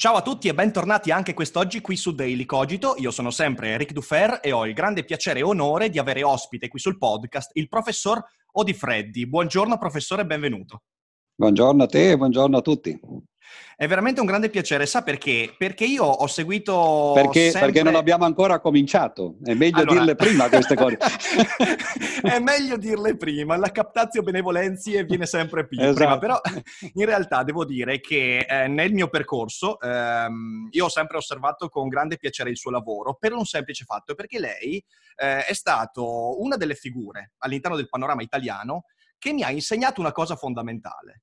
Ciao a tutti e bentornati anche quest'oggi qui su Daily Cogito. Io sono sempre Eric Dufer e ho il grande piacere e onore di avere ospite qui sul podcast il professor Odifreddi. Buongiorno professore e benvenuto. Buongiorno a te e buongiorno a tutti. È veramente un grande piacere, sa perché? Perché io ho seguito. Perché, sempre... perché non abbiamo ancora cominciato, è meglio allora... dirle prima queste cose. è meglio dirle prima, la captazio benevolenzi viene sempre più esatto. prima, però in realtà devo dire che eh, nel mio percorso ehm, io ho sempre osservato con grande piacere il suo lavoro per un semplice fatto, perché lei eh, è stata una delle figure all'interno del panorama italiano che mi ha insegnato una cosa fondamentale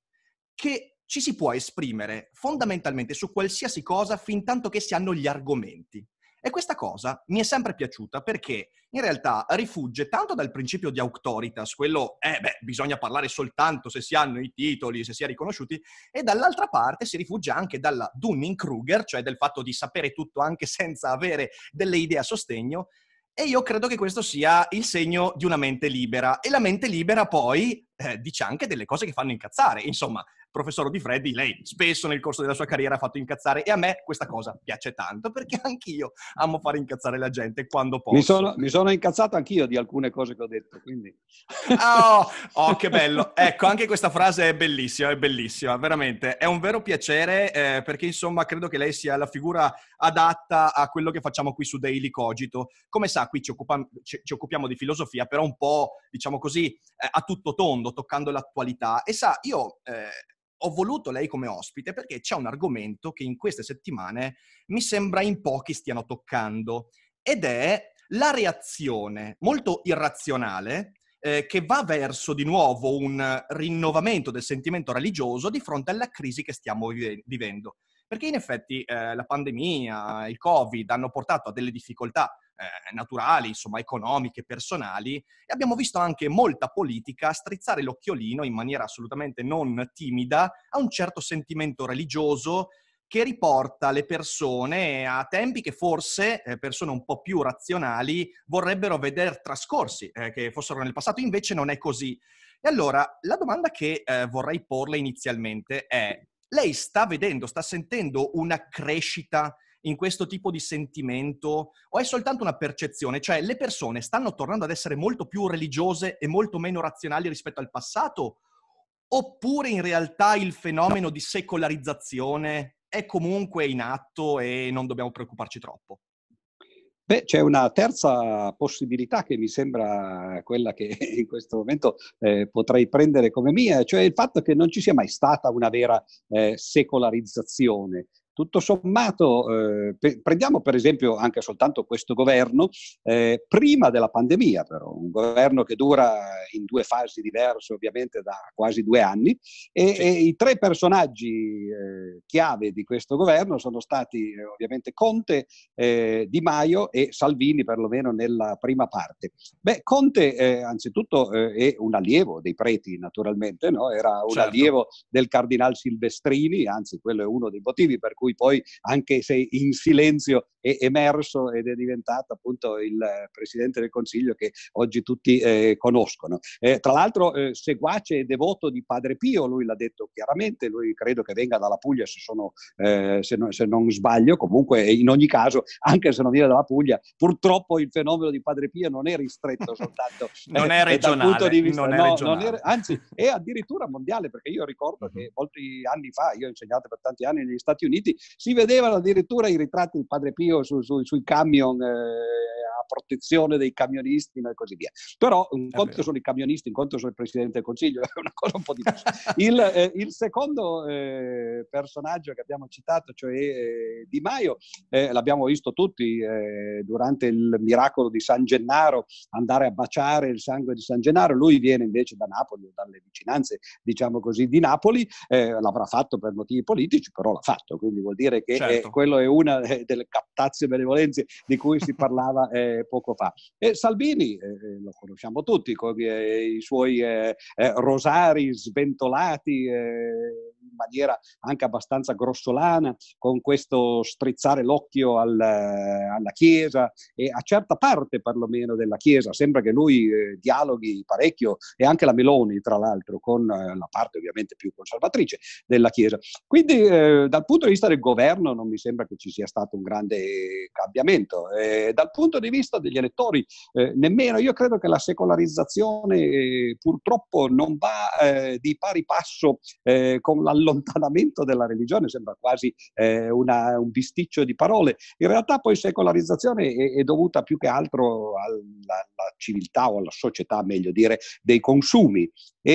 che ci si può esprimere fondamentalmente su qualsiasi cosa fin tanto che si hanno gli argomenti. E questa cosa mi è sempre piaciuta perché in realtà rifugge tanto dal principio di auctoritas, quello, eh beh, bisogna parlare soltanto se si hanno i titoli, se si è riconosciuti, e dall'altra parte si rifugge anche dalla Dunning-Kruger, cioè del fatto di sapere tutto anche senza avere delle idee a sostegno, e io credo che questo sia il segno di una mente libera. E la mente libera poi eh, dice anche delle cose che fanno incazzare. Insomma, professor Di Freddi, lei spesso nel corso della sua carriera ha fatto incazzare e a me questa cosa piace tanto perché anch'io amo fare incazzare la gente quando posso. Mi sono, mi sono incazzato anch'io di alcune cose che ho detto, quindi... Ah, oh, oh, che bello! Ecco, anche questa frase è bellissima, è bellissima, veramente. È un vero piacere eh, perché insomma credo che lei sia la figura adatta a quello che facciamo qui su Daily Cogito. Come sa, qui ci, occupa, ci, ci occupiamo di filosofia, però un po', diciamo così, eh, a tutto tondo fondo, toccando l'attualità. E sa, io eh, ho voluto lei come ospite perché c'è un argomento che in queste settimane mi sembra in pochi stiano toccando ed è la reazione molto irrazionale eh, che va verso di nuovo un rinnovamento del sentimento religioso di fronte alla crisi che stiamo vivendo. Perché in effetti eh, la pandemia, il Covid hanno portato a delle difficoltà eh, naturali, insomma economiche, personali, e abbiamo visto anche molta politica strizzare l'occhiolino in maniera assolutamente non timida a un certo sentimento religioso che riporta le persone a tempi che forse eh, persone un po' più razionali vorrebbero vedere trascorsi, eh, che fossero nel passato, invece non è così. E allora la domanda che eh, vorrei porle inizialmente è, lei sta vedendo, sta sentendo una crescita in questo tipo di sentimento o è soltanto una percezione? Cioè le persone stanno tornando ad essere molto più religiose e molto meno razionali rispetto al passato? Oppure in realtà il fenomeno di secolarizzazione è comunque in atto e non dobbiamo preoccuparci troppo? Beh, c'è una terza possibilità che mi sembra quella che in questo momento eh, potrei prendere come mia, cioè il fatto che non ci sia mai stata una vera eh, secolarizzazione. Tutto sommato, eh, pe- prendiamo per esempio anche soltanto questo governo, eh, prima della pandemia però, un governo che dura in due fasi diverse ovviamente da quasi due anni e, sì. e i tre personaggi eh, chiave di questo governo sono stati eh, ovviamente Conte, eh, Di Maio e Salvini perlomeno nella prima parte. Beh, Conte eh, anzitutto è un allievo dei preti naturalmente, no? era un certo. allievo del cardinal Silvestrini, anzi quello è uno dei motivi per cui cui poi anche se in silenzio è emerso ed è diventato appunto il eh, Presidente del Consiglio che oggi tutti eh, conoscono. Eh, tra l'altro eh, seguace e devoto di Padre Pio, lui l'ha detto chiaramente, lui credo che venga dalla Puglia se, sono, eh, se, no, se non sbaglio, comunque eh, in ogni caso, anche se non viene dalla Puglia, purtroppo il fenomeno di Padre Pio non è ristretto soltanto non è regionale, di vista, non è regionale. No, non è, anzi è addirittura mondiale perché io ricordo che mm-hmm. molti anni fa, io ho insegnato per tanti anni negli Stati Uniti, si vedevano addirittura i ritratti di Padre Pio su, su, sui camion eh, a protezione dei camionisti e così via. Però un È conto sono i camionisti, un conto sono il Presidente del Consiglio, è una cosa un po' diversa. il, eh, il secondo eh, personaggio che abbiamo citato, cioè eh, Di Maio, eh, l'abbiamo visto tutti eh, durante il miracolo di San Gennaro, andare a baciare il sangue di San Gennaro, lui viene invece da Napoli o dalle vicinanze, diciamo così, di Napoli, l'avrà fatto per motivi politici, però l'ha fatto, quindi vuol dire che eh, certo. eh, quello è una eh, delle captazio benevolenze di cui si parlava eh, poco fa. E Salvini, eh, eh lo conosciamo tutti, con i suoi rosari sventolati in maniera anche abbastanza grossolana, con questo strizzare l'occhio al, alla Chiesa e a certa parte perlomeno della Chiesa, sembra che lui dialoghi parecchio e anche la Meloni, tra l'altro, con la parte ovviamente più conservatrice della Chiesa. Quindi dal punto di vista del il governo non mi sembra che ci sia stato un grande cambiamento. Eh, dal punto di vista degli elettori, eh, nemmeno io credo che la secolarizzazione eh, purtroppo non va eh, di pari passo eh, con l'allontanamento della religione, sembra quasi eh, una, un bisticcio di parole. In realtà poi secolarizzazione è, è dovuta più che altro alla, alla civiltà o alla società, meglio dire, dei consumi e,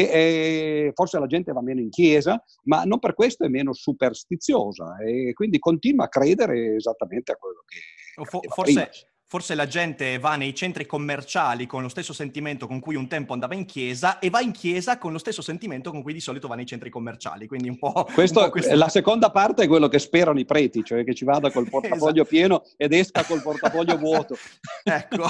e forse la gente va meno in chiesa, ma non per questo è meno superstiziosa e quindi continua a credere esattamente a quello che... forse, prima. Forse la gente va nei centri commerciali con lo stesso sentimento con cui un tempo andava in chiesa e va in chiesa con lo stesso sentimento con cui di solito va nei centri commerciali. Quindi un po'. Questo, un po questo... La seconda parte è quello che sperano i preti, cioè che ci vada col esatto. portafoglio esatto. pieno ed esca col portafoglio vuoto. ecco,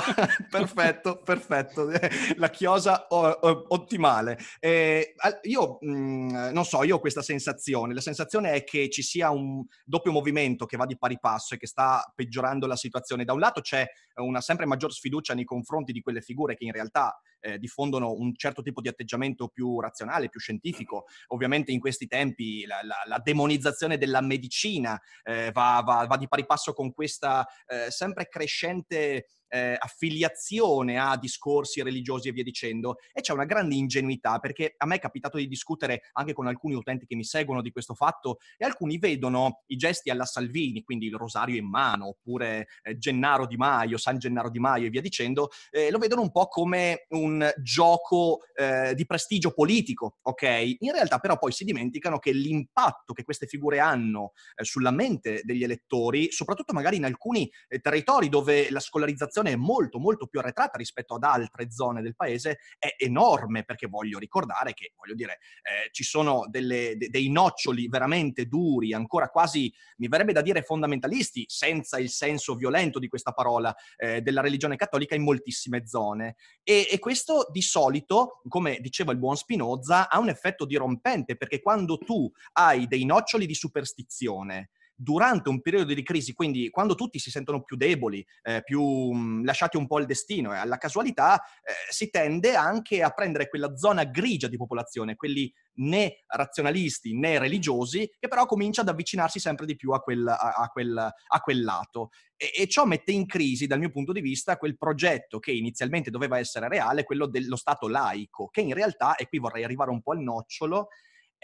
perfetto, perfetto. Eh, la chiosa ottimale. Eh, io mh, mm, non so, io ho questa sensazione. La sensazione è che ci sia un doppio movimento che va di pari passo e che sta peggiorando la situazione. Da un lato c'è una sempre maggior sfiducia nei confronti di quelle figure che in realtà eh, diffondono un certo tipo di atteggiamento più razionale, più scientifico. Ovviamente in questi tempi la, la, la demonizzazione della medicina eh, va, va, va, di pari passo con questa eh, sempre crescente eh, affiliazione a discorsi religiosi e via dicendo e c'è una grande ingenuità perché a me è capitato di discutere anche con alcuni utenti che mi seguono di questo fatto e alcuni vedono i gesti alla Salvini, quindi il rosario in mano oppure eh, Gennaro Di Maio, San Gennaro Di Maio e via dicendo, eh, lo vedono un po' come un un gioco eh, di prestigio politico, ok? In realtà però poi si dimenticano che l'impatto che queste figure hanno eh, sulla mente degli elettori, soprattutto magari in alcuni eh, territori dove la scolarizzazione è molto molto più arretrata rispetto ad altre zone del paese, è enorme perché voglio ricordare che, voglio dire, eh, ci sono delle, de- dei noccioli veramente duri, ancora quasi, mi verrebbe da dire, fondamentalisti, senza il senso violento di questa parola, eh, della religione cattolica in moltissime zone. E, e questo questo di solito, come diceva il buon Spinoza, ha un effetto dirompente perché quando tu hai dei noccioli di superstizione, durante un periodo di crisi, quindi quando tutti si sentono più deboli, eh, più mh, mm, lasciati un po' al destino e alla casualità, eh, si tende anche a prendere quella zona grigia di popolazione, quelli né razionalisti né religiosi, che però comincia ad avvicinarsi sempre di più a quel, a, a quel, a quel lato. E, e, ciò mette in crisi, dal mio punto di vista, quel progetto che inizialmente doveva essere reale, quello dello Stato laico, che in realtà, e qui vorrei arrivare un po' al nocciolo,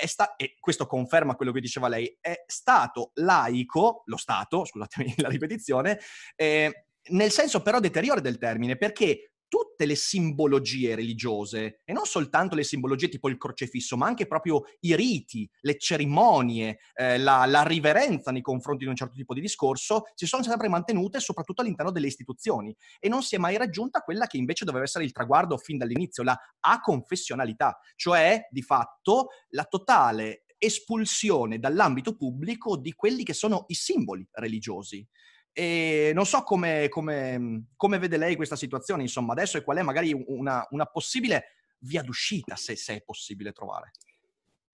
sta- e questo conferma quello che diceva lei, è stato laico, lo Stato, scusatemi la ripetizione, eh, nel senso però deteriore del termine, perché tutte le simbologie religiose, e non soltanto le simbologie tipo il crocefisso, ma anche proprio i riti, le cerimonie, eh, la, la, riverenza nei confronti di un certo tipo di discorso, si sono sempre mantenute soprattutto all'interno delle istituzioni e non si è mai raggiunta quella che invece doveva essere il traguardo fin dall'inizio, la aconfessionalità, cioè di fatto la totale espulsione dall'ambito pubblico di quelli che sono i simboli religiosi. E non so come, come, come, vede lei questa situazione, insomma, adesso e qual è magari una, una possibile via d'uscita, se, se è possibile trovare.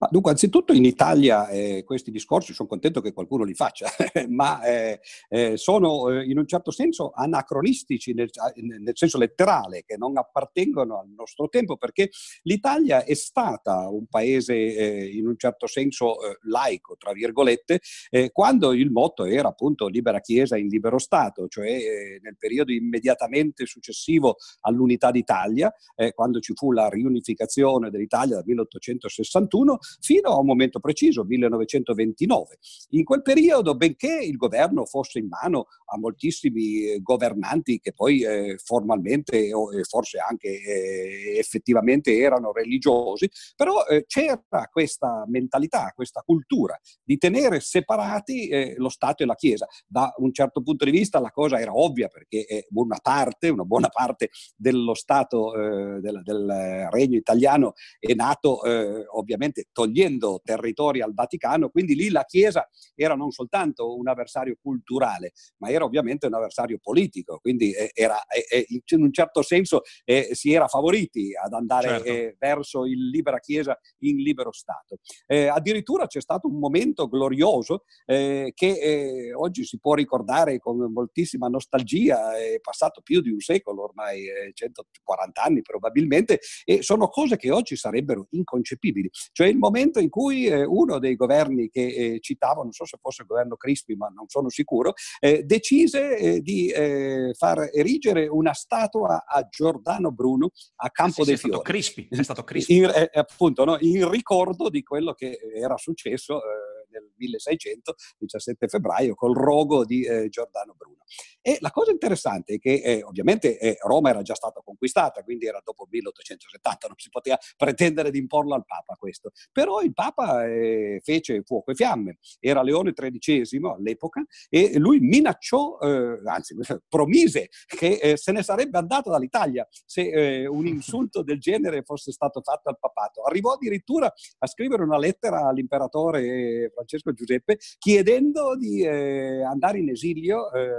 Ma dunque, anzitutto in Italia eh, questi discorsi, sono contento che qualcuno li faccia, ma eh, eh, sono eh, in un certo senso anacronistici nel, ah, nel, senso letterale, che non appartengono al nostro tempo, perché l'Italia è stata un paese eh, in un certo senso eh, laico, tra virgolette, quando il motto era appunto libera Chiesa in libero Stato, cioè nel periodo immediatamente successivo all'unità d'Italia, quando ci fu la riunificazione dell'Italia dal 1861, fino a un momento preciso, 1929. In quel periodo, benché il governo fosse in mano a moltissimi eh, governanti che poi eh, formalmente o eh, forse anche eh, effettivamente erano religiosi, però eh, c'era questa mentalità, questa cultura di tenere separati eh, lo Stato e la Chiesa. Da un certo punto di vista la cosa era ovvia perché una parte, una buona parte dello Stato del, del, regno italiano è nato ovviamente to- togliendo territori al Vaticano, quindi lì la Chiesa era non soltanto un avversario culturale, ma era ovviamente un avversario politico, quindi eh, era, eh, eh, in un certo senso eh, si era favoriti ad andare certo. eh, verso il libera Chiesa in libero Stato. Eh, addirittura c'è stato un momento glorioso che oggi si può ricordare con moltissima nostalgia, è passato più di un secolo ormai, 140 anni probabilmente, e sono cose che oggi sarebbero inconcepibili, cioè il momento momento in cui eh, uno dei governi che eh, citavo, non so se fosse il governo Crispi, ma non sono sicuro, eh, decise di far erigere una statua a Giordano Bruno a Campo sì, dei Fiori. Crispi, è stato Crispi. In, appunto, no? in ricordo di quello che era successo nel 1600, 17 febbraio, col rogo di eh, Giordano Bruno. E la cosa interessante è che eh, ovviamente eh, Roma era già stata conquistata, quindi era dopo 1870, non si poteva pretendere di imporlo al Papa questo. Però il Papa eh, fece fuoco e fiamme, era Leone XIII all'epoca e lui minacciò, eh, anzi promise che eh, se ne sarebbe andato dall'Italia se un insulto del genere fosse stato fatto al papato. Arrivò addirittura a scrivere una lettera all'imperatore Francesco Francesco Giuseppe, chiedendo di eh, andare in esilio eh,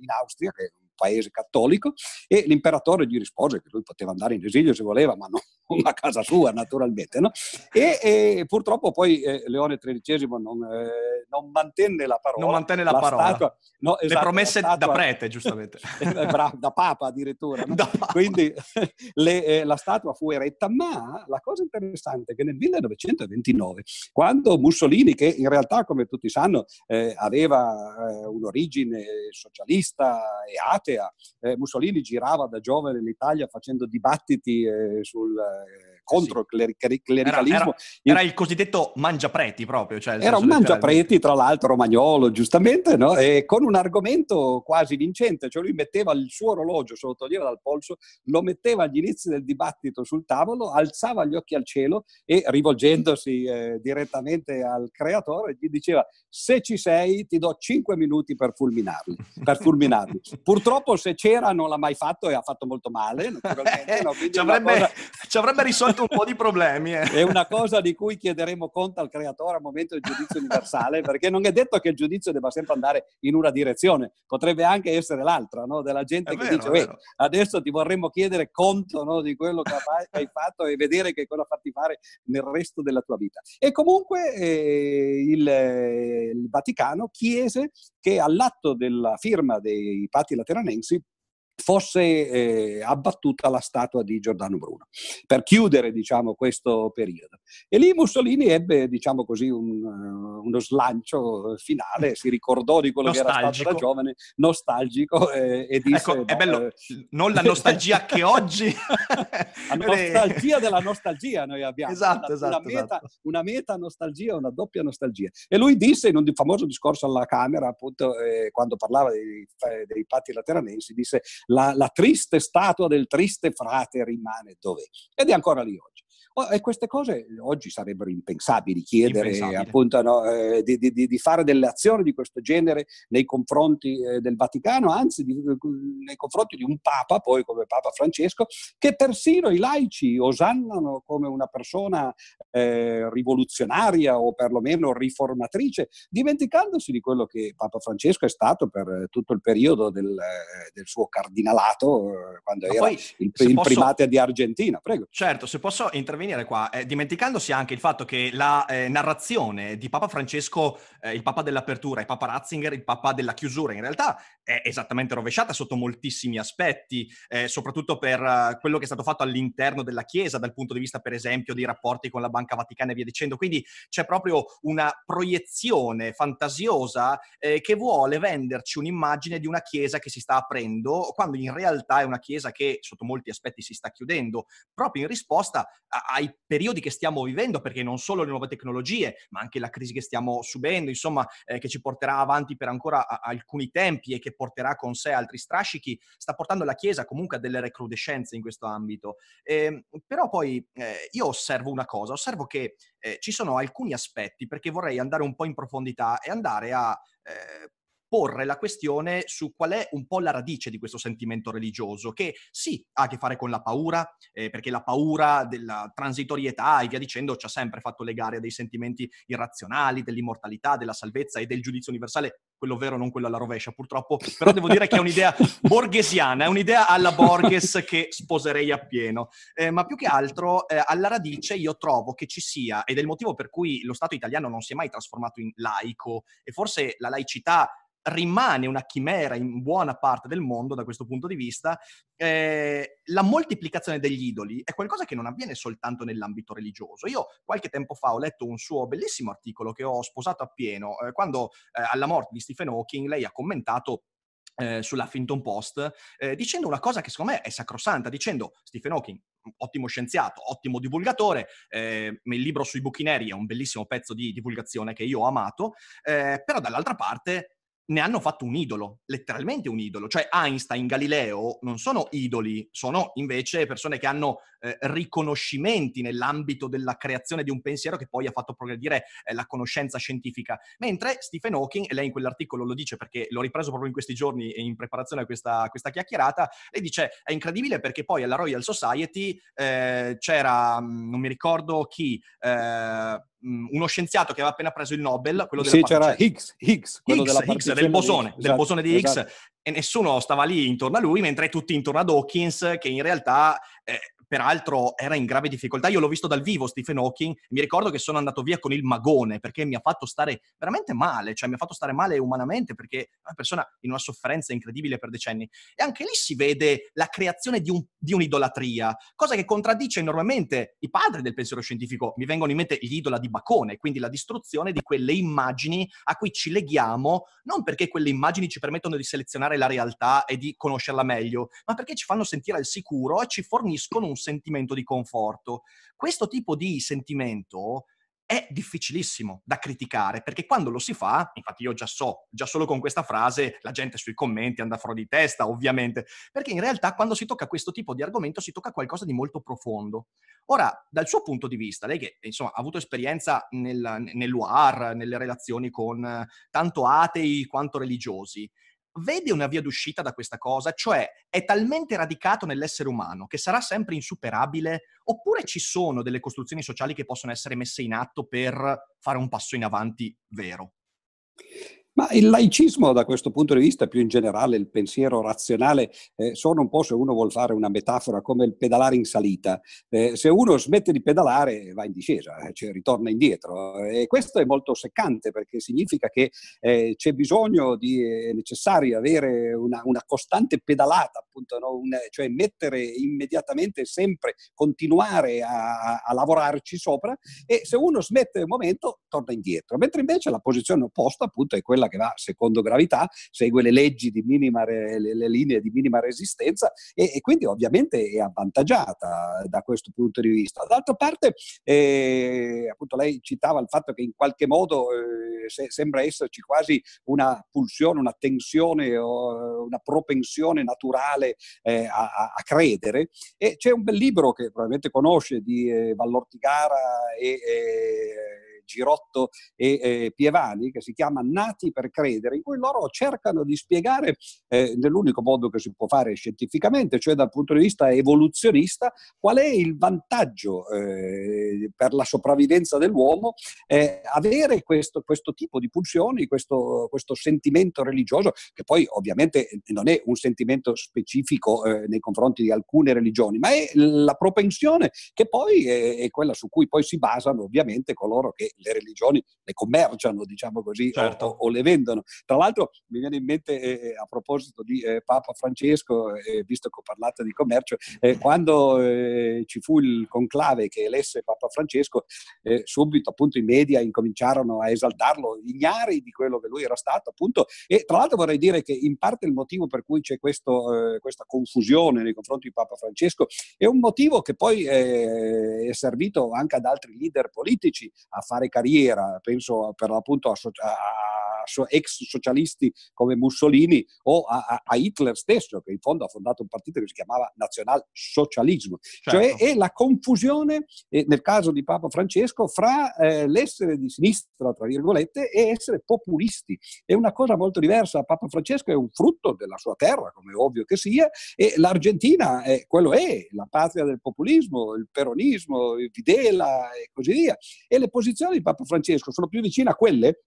in Austria, che è un paese cattolico, e l'imperatore gli rispose che lui poteva andare in esilio se voleva, ma no, a casa sua naturalmente. No? E, e, purtroppo poi eh, Leone XIII non, eh, non, mantenne la parola. Non mantenne la, la parola. Statua, no, esatto, Le promesse statua, da prete, giustamente. Eh, Bravo, da papa addirittura. No? Da papa. Quindi le, eh, la statua fu eretta, ma la cosa interessante è che nel 1929, quando Mussolini, che in realtà come tutti sanno eh, aveva eh, un'origine socialista e atea, Mussolini girava da giovane l'Italia facendo dibattiti sul eh, contro sì. il cler- clericalismo. Era, era, era, il cosiddetto mangiapreti proprio. Cioè era un cioè mangiapreti, tra l'altro romagnolo, giustamente, no? e con un argomento quasi vincente, cioè lui metteva il suo orologio, se lo toglieva dal polso, lo metteva agli inizi del dibattito sul tavolo, alzava gli occhi al cielo e rivolgendosi eh, direttamente al creatore gli diceva se ci sei ti do 5 minuti per fulminarli. Per fulminarli. Purtroppo se c'era non l'ha mai fatto e ha fatto molto male. No? Ci, avrebbe, cosa... ci, avrebbe, risolto avuto un po' di problemi. Eh. È una cosa di cui chiederemo conto al creatore al momento del giudizio universale, perché non è detto che il giudizio debba sempre andare in una direzione, potrebbe anche essere l'altra, no? della gente è che vero, dice, eh, adesso ti vorremmo chiedere conto no, di quello che hai fatto e vedere che cosa fatti fare nel resto della tua vita. E comunque eh, il, eh, il Vaticano chiese che all'atto della firma dei patti lateranensi fosse eh, abbattuta la statua di Giordano Bruno, per chiudere diciamo, questo periodo. E lì Mussolini ebbe diciamo così, un, eh, uno slancio finale, si ricordò di quello che era stato da giovane, nostalgico, eh, e ecco, disse... Ecco, è bello, eh. non la nostalgia che oggi... la nostalgia della nostalgia noi abbiamo. Esatto, una, esatto, una, meta, esatto. una meta nostalgia, una doppia nostalgia. E lui disse in un famoso discorso alla Camera, appunto, eh, quando parlava dei, dei patti lateranensi, disse la, la triste statua del triste frate rimane dov'è? Ed è ancora lì oggi. Oh, e queste cose oggi sarebbero impensabili, chiedere impensabili. appunto no, eh, di, di, di, fare delle azioni di questo genere nei confronti eh, del Vaticano, anzi di, eh, nei confronti di un Papa, poi come Papa Francesco, che persino i laici osannano come una persona eh, rivoluzionaria o perlomeno riformatrice, dimenticandosi di quello che Papa Francesco è stato per tutto il periodo del, eh, del suo cardinalato, eh, quando Ma era poi, il, il posso... primate di Argentina. Prego. Certo, se posso intervenire venire qua, eh, dimenticandosi anche il fatto che la eh, narrazione di Papa Francesco, eh, il Papa dell'apertura, e Papa Ratzinger, il Papa della chiusura, in realtà è esattamente rovesciata sotto moltissimi aspetti, eh, soprattutto per eh, quello che è stato fatto all'interno della Chiesa, dal punto di vista, per esempio, dei rapporti con la Banca Vaticana e via dicendo. Quindi c'è proprio una proiezione fantasiosa eh, che vuole venderci un'immagine di una Chiesa che si sta aprendo, quando in realtà è una Chiesa che sotto molti aspetti si sta chiudendo, proprio in risposta a, a ai periodi che stiamo vivendo, perché non solo le nuove tecnologie, ma anche la crisi che stiamo subendo, insomma, eh, che ci porterà avanti per ancora a, alcuni tempi e che porterà con sé altri strascichi, sta portando la Chiesa comunque a delle recrudescenze in questo ambito. Eh, però poi eh, io osservo una cosa, osservo che eh, ci sono alcuni aspetti perché vorrei andare un po' in profondità e andare a eh, porre la questione su qual è un po' la radice di questo sentimento religioso, che sì ha a che fare con la paura, eh, perché la paura della transitorietà e via dicendo ci ha sempre fatto legare a dei sentimenti irrazionali, dell'immortalità, della salvezza e del giudizio universale, quello vero, non quello alla rovescia, purtroppo. Però devo dire che è un'idea borghesiana, è un'idea alla Borges che sposerei appieno. Eh, ma più che altro, eh, alla radice, io trovo che ci sia, ed è il motivo per cui lo Stato italiano non si è mai trasformato in laico, e forse la laicità rimane una chimera in buona parte del mondo da questo punto di vista, eh, la moltiplicazione degli idoli è qualcosa che non avviene soltanto nell'ambito religioso. Io qualche tempo fa ho letto un suo bellissimo articolo che ho sposato appieno, eh, quando eh, alla morte di Stephen Hawking lei ha commentato eh, Finton Post, eh, dicendo una cosa che secondo me è sacrosanta, dicendo Stephen Hawking, ottimo scienziato, ottimo divulgatore, eh, il libro sui buchi neri è un bellissimo pezzo di divulgazione che io ho amato, eh, però dall'altra parte ne hanno fatto un idolo, letteralmente un idolo. Cioè Einstein, Galileo non sono idoli, sono invece persone che hanno eh, riconoscimenti nell'ambito della creazione di un pensiero che poi ha fatto progredire eh, la conoscenza scientifica. Mentre Stephen Hawking, e lei in quell'articolo lo dice perché l'ho ripreso proprio in questi giorni in preparazione a questa, a questa chiacchierata, lei dice è incredibile perché poi alla Royal Society eh, c'era, mm, non mi ricordo chi eh, Mm, uno scienziato che aveva appena preso il Nobel, quello della sì, c'era Higgs, Higgs, quello della Higgs del bosone, di, del bosone di esatto. Higgs, e nessuno stava lì intorno a lui, mentre tutti intorno ad Hawkins, che in realtà eh, peraltro era in grave difficoltà. Io l'ho visto dal vivo Stephen Hawking, mi ricordo che sono andato via con il magone perché mi ha fatto stare veramente male, cioè mi ha fatto stare male umanamente perché è una persona in una sofferenza incredibile per decenni. E anche lì si vede la creazione di, un, di un'idolatria, cosa che contraddice enormemente i padri del pensiero scientifico. Mi vengono in mente gli idola di Bacone, quindi la distruzione di quelle immagini a cui ci leghiamo, non perché quelle immagini ci permettono di selezionare la realtà e di conoscerla meglio, ma perché ci fanno sentire al sicuro e ci forniscono un sentimento di conforto. Questo tipo di sentimento è difficilissimo da criticare perché quando lo si fa, infatti io già so, già solo con questa frase la gente sui commenti andrà fuori di testa ovviamente, perché in realtà quando si tocca questo tipo di argomento si tocca qualcosa di molto profondo. Ora, dal suo punto di vista, lei che insomma ha avuto esperienza nel, nell'UAR, nelle relazioni con tanto atei quanto religiosi, vede una via d'uscita da questa cosa? Cioè è talmente radicato nell'essere umano che sarà sempre insuperabile? Oppure ci sono delle costruzioni sociali che possono essere messe in atto per fare un passo in avanti vero? Ma il laicismo da questo punto di vista, più in generale il pensiero razionale, eh, sono un po', se uno vuole fare una metafora, come il pedalare in salita. Eh, se uno smette di pedalare va in discesa, eh, cioè ritorna indietro. E questo è molto seccante perché significa che eh, c'è bisogno, di, eh, è necessario avere una, una costante pedalata, appunto, no? una, cioè mettere immediatamente sempre, continuare a, a lavorarci sopra e se uno smette un momento torna indietro. Mentre invece la posizione opposta appunto è quella che va secondo gravità, segue le leggi di minima, re, le, linee di minima resistenza e, e, quindi ovviamente è avvantaggiata da questo punto di vista. D'altra parte, eh, appunto lei citava il fatto che in qualche modo eh, se, sembra esserci quasi una pulsione, una tensione o una propensione naturale eh, a, a, credere e c'è un bel libro che probabilmente conosce di eh, Vallortigara e eh, Girotto e eh, Pievani, che si chiama Nati per credere, in cui loro cercano di spiegare eh, nell'unico modo che si può fare scientificamente, cioè dal punto di vista evoluzionista, qual è il vantaggio eh, per la sopravvivenza dell'uomo eh, avere questo, questo, tipo di pulsioni, questo, questo, sentimento religioso, che poi ovviamente non è un sentimento specifico eh, nei confronti di alcune religioni, ma è la propensione che poi è, è quella su cui poi si basano ovviamente coloro che le religioni le commerciano, diciamo così, certo. o, o, le vendono. Tra l'altro mi viene in mente, eh, eh a proposito di eh, Papa Francesco, eh, eh visto che ho parlato di commercio, eh, mm. quando ci fu il conclave che elesse Papa Francesco, subito appunto i media incominciarono a esaltarlo, ignari di quello che lui era stato, appunto. E tra l'altro vorrei dire che in parte il motivo per cui c'è questo, questa confusione nei confronti di Papa Francesco è un motivo che poi è servito anche ad altri leader politici a fare fare carriera, penso per l'appunto a, a ex socialisti come Mussolini o a, a, Hitler stesso, che in fondo ha fondato un partito che si chiamava nazionalsocialismo. Certo. Cioè è la confusione, eh, nel caso di Papa Francesco, fra eh, l'essere di sinistra, tra virgolette, e essere populisti. È una cosa molto diversa. Papa Francesco è un frutto della sua terra, come ovvio che sia, e l'Argentina, è, quello è, la patria del populismo, il peronismo, il Videla e così via. E le posizioni di Papa Francesco sono più vicine a quelle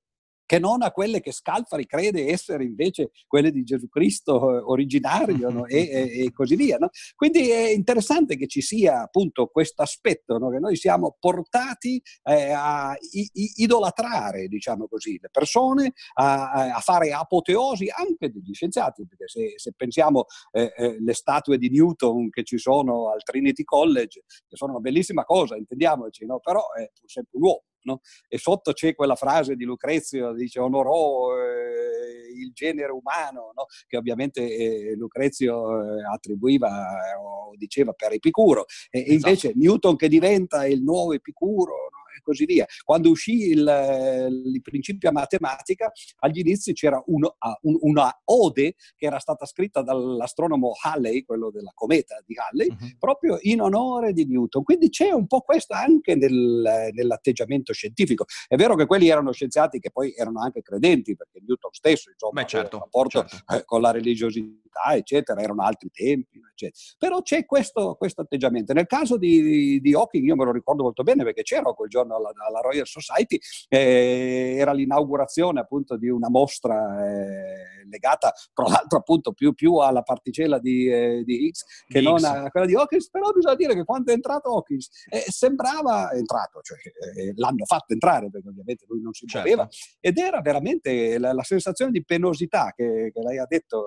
che non a quelle che Scalfari crede essere invece quelle di Gesù Cristo eh, originario no? e, e, e, così via. No? Quindi è interessante che ci sia appunto questo aspetto, no? che noi siamo portati eh, a i, i, idolatrare, diciamo così, le persone, a, a, fare apoteosi anche degli scienziati, perché se, se pensiamo eh, eh, le statue di Newton che ci sono al Trinity College, che sono una bellissima cosa, intendiamoci, no? però è sempre un uomo. No? E sotto c'è quella frase di Lucrezio, dice onorò eh, il genere umano, no? che ovviamente eh, Lucrezio eh, attribuiva eh, o diceva per Epicuro. E, esatto. invece Newton che diventa il nuovo Epicuro, e così via. Quando uscì il, il principio a matematica, agli inizi c'era un, un, una ode che era stata scritta dall'astronomo Halley, quello della cometa di Halley, uh-huh. proprio in onore di Newton. Quindi c'è un po' questo anche nel, nell'atteggiamento scientifico. È vero che quelli erano scienziati che poi erano anche credenti, perché Newton stesso, insomma, Beh, certo, il rapporto certo. Eh, con la religiosità, eccetera, erano altri tempi, eccetera. Però c'è questo, questo atteggiamento. Nel caso di, di, Hawking, io me lo ricordo molto bene perché c'era quel giorno giorno alla, alla Royal Society, eh, era l'inaugurazione appunto di una mostra eh, legata, tra l'altro appunto più, più alla particella di, eh, di Higgs che di non Higgs. a quella di Hawkins, però bisogna dire che quando è entrato Hawkins eh, sembrava entrato, cioè eh, eh, l'hanno fatto entrare perché ovviamente lui non si muoveva certo. ed era veramente la, la sensazione di penosità che, che lei ha detto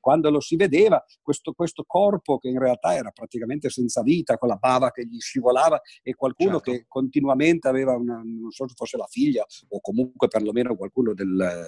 quando lo si vedeva, questo, questo, corpo che in realtà era praticamente senza vita, con la bava che gli scivolava e qualcuno certo. che continuamente aveva, una, non so se fosse la figlia o comunque perlomeno qualcuno della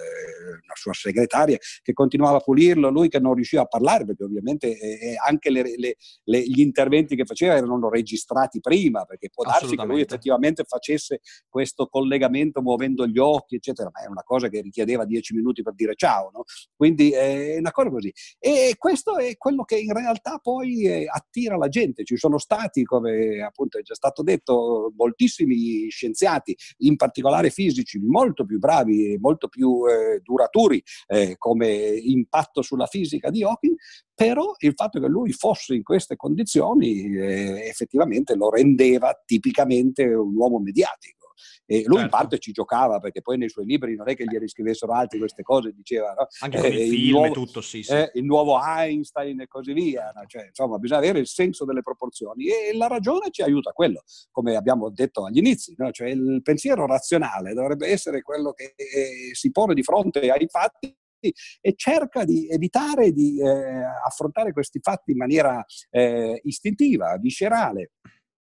sua segretaria, che continuava a pulirlo, lui che non riusciva a parlare, perché ovviamente eh, anche le, le, le, gli interventi che faceva erano registrati prima, perché può darsi che lui effettivamente facesse questo collegamento muovendo gli occhi, eccetera, ma è una cosa che richiedeva dieci minuti per dire ciao, no? Quindi eh, è una cosa così. E questo è quello che in realtà poi eh, attira la gente. Ci sono stati, come appunto è già stato detto, moltissimi scienziati, in particolare fisici, molto più bravi e molto più eh, duraturi eh, come impatto sulla fisica di Hawking, però il fatto che lui fosse in queste condizioni eh, effettivamente lo rendeva tipicamente un uomo mediatico. E lui certo. in parte ci giocava perché poi nei suoi libri non è che gli eh. riscrivessero altri queste cose, diceva no? anche eh, i eh, film nuovo, e tutto, sì, sì. Eh, il nuovo Einstein e così via. No? Cioè, insomma, bisogna avere il senso delle proporzioni e la ragione ci aiuta a quello, come abbiamo detto agli inizi, no? cioè, il pensiero razionale dovrebbe essere quello che eh, si pone di fronte ai fatti e cerca di evitare di eh, affrontare questi fatti in maniera eh, istintiva, viscerale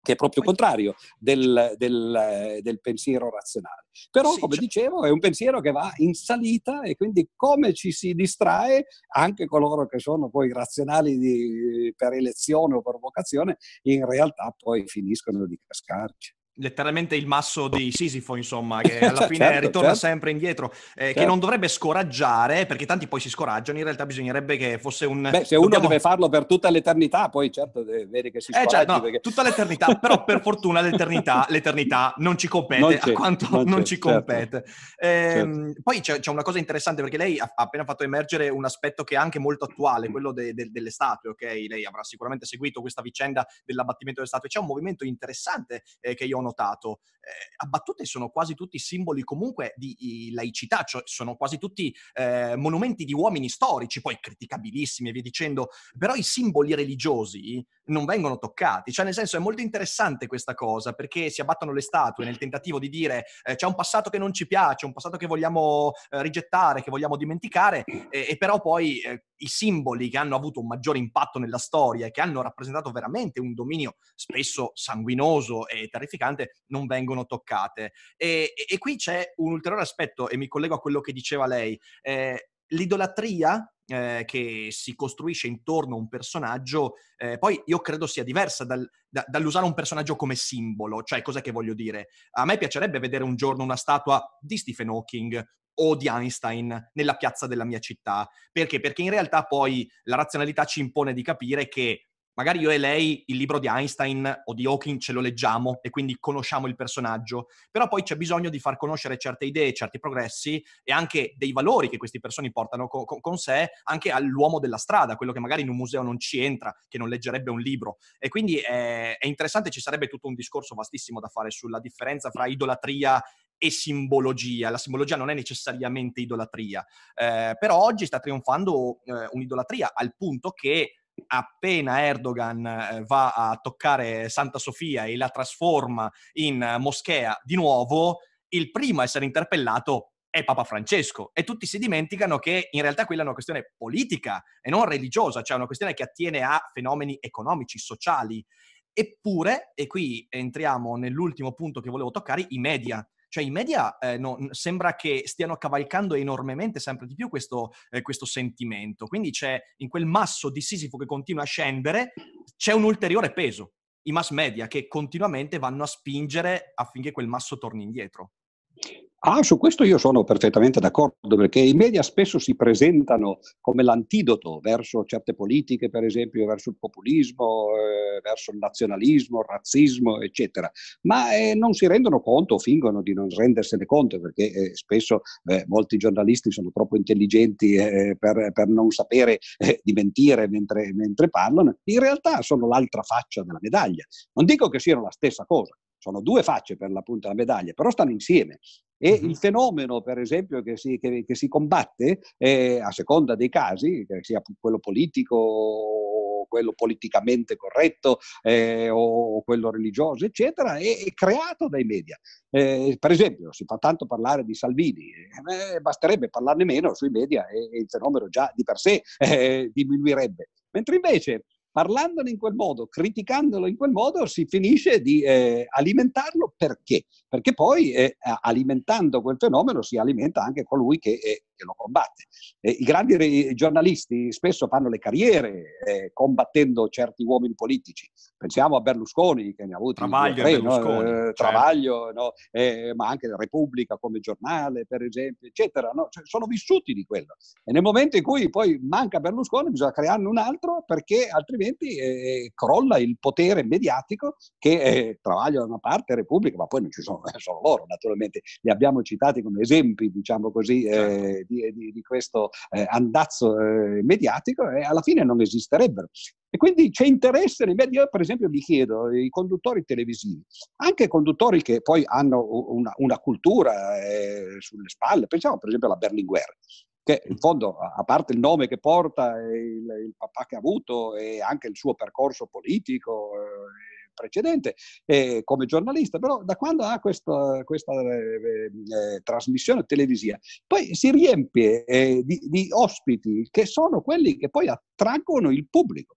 che è proprio contrario del, del, eh, del pensiero razionale. Però, sì, come certo. dicevo, è un pensiero che va in salita e quindi come ci si distrae, anche coloro che sono poi razionali di, per elezione o per vocazione, in realtà poi finiscono di cascarci letteralmente il masso di oh. Sisifo, insomma, che alla certo, fine certo, ritorna certo. sempre indietro, eh, certo. che non dovrebbe scoraggiare, perché tanti poi si scoraggiano, in realtà bisognerebbe che fosse un... Beh, se uno Dobbiamo... deve farlo per tutta l'eternità, poi certo vedi che si scoraggia. Eh, certo, no, perché... tutta l'eternità, però per fortuna l'eternità, l'eternità non ci compete non a quanto non, non ci certo. compete. Eh, poi c'è, c'è, una cosa interessante, perché lei ha appena fatto emergere un aspetto che è anche molto attuale, quello de, de, delle statue, ok? Lei avrà sicuramente seguito questa vicenda dell'abbattimento delle statue. C'è un movimento interessante eh, che io ho notato, eh, a sono quasi tutti simboli comunque di, di laicità, cioè sono quasi tutti eh, monumenti di uomini storici, poi criticabilissimi e via dicendo, però i simboli religiosi non vengono toccati, cioè nel senso è molto interessante questa cosa perché si abbattono le statue nel tentativo di dire eh, c'è un passato che non ci piace, un passato che vogliamo eh, rigettare, che vogliamo dimenticare e però poi eh, i simboli che hanno avuto un maggiore impatto nella storia e che hanno rappresentato veramente un dominio spesso sanguinoso e terrificante importante, non vengono toccate. E, e qui c'è un ulteriore aspetto, e mi collego a quello che diceva lei. Eh, l'idolatria eh, che si costruisce intorno a un personaggio, eh, poi io credo sia diversa dal, da, dall'usare un personaggio come simbolo, cioè cos'è che voglio dire? A me piacerebbe vedere un giorno una statua di Stephen Hawking o di Einstein nella piazza della mia città, perché? Perché in realtà poi la razionalità ci impone di capire che magari io e lei il libro di Einstein o di Hawking ce lo leggiamo e quindi conosciamo il personaggio, però poi c'è bisogno di far conoscere certe idee, certi progressi e anche dei valori che queste persone portano co- con sé anche all'uomo della strada, quello che magari in un museo non ci entra, che non leggerebbe un libro. E quindi è, eh, è interessante, ci sarebbe tutto un discorso vastissimo da fare sulla differenza fra idolatria e simbologia. La simbologia non è necessariamente idolatria, eh, però oggi sta trionfando eh, un'idolatria al punto che appena Erdogan eh, va a toccare Santa Sofia e la trasforma in eh, moschea di nuovo, il primo a essere interpellato è Papa Francesco e tutti si dimenticano che in realtà quella è una questione politica e non religiosa, cioè una questione che attiene a fenomeni economici, sociali. Eppure, e qui entriamo nell'ultimo punto che volevo toccare, i media. Cioè i media eh, no, sembra che stiano cavalcando enormemente sempre di più questo, eh, questo sentimento. Quindi c'è in quel masso di Sisifo che continua a scendere, c'è un ulteriore peso. I mass media che continuamente vanno a spingere affinché quel masso torni indietro. Ah, su questo io sono perfettamente d'accordo, perché i media spesso si presentano come l'antidoto verso certe politiche, per esempio verso il populismo, eh, verso il nazionalismo, il razzismo, eccetera, ma eh, non si rendono conto, o fingono di non rendersene conto, perché eh, spesso eh, molti giornalisti sono troppo intelligenti eh, per, per, non sapere eh, di mentire mentre, mentre parlano. In realtà sono l'altra faccia della medaglia. Non dico che siano la stessa cosa, sono due facce per la punta della medaglia, però stanno insieme. E mm-hmm. il fenomeno, per esempio, che si, che, che si combatte eh, a seconda dei casi, che sia quello politico quello politicamente corretto eh, o quello religioso, eccetera, è, è creato dai media. Eh, per esempio, si fa tanto parlare di Salvini, eh, eh basterebbe parlarne meno sui media e, e, il fenomeno già di per sé eh, diminuirebbe. Mentre invece parlandone in quel modo, criticandolo in quel modo, si finisce di eh, alimentarlo perché? Perché poi eh, alimentando quel fenomeno si alimenta anche colui che eh, che lo combatte. Eh, I grandi ri- giornalisti spesso fanno le carriere eh, combattendo certi uomini politici. Pensiamo a Berlusconi, che ne ha avuto Travaglio, tre, no? Eh, certo. Travaglio no? Eh, ma anche Repubblica come giornale, per esempio, eccetera. No? Cioè, sono vissuti di quello. E nel momento in cui poi manca Berlusconi bisogna crearne un altro perché altrimenti eh, crolla il potere mediatico che Travaglio da una parte, Repubblica, ma poi non ci sono, sono loro naturalmente, li abbiamo citati come esempi, diciamo così, certo. eh, di, di, di questo eh, andazzo eh, mediatico e alla fine non esisterebbero. E quindi c'è interesse, io per esempio mi chiedo, eh, i conduttori televisivi, anche conduttori che poi hanno una, una cultura eh, sulle spalle, pensiamo per esempio alla Berlinguer, che in fondo, a parte il nome che porta, eh, il, il papà che ha avuto e anche il suo percorso politico eh, precedente eh, come giornalista, però da quando ha questa, questa eh, eh, trasmissione televisiva, poi si riempie eh, di, di ospiti che sono quelli che poi attraggono il pubblico.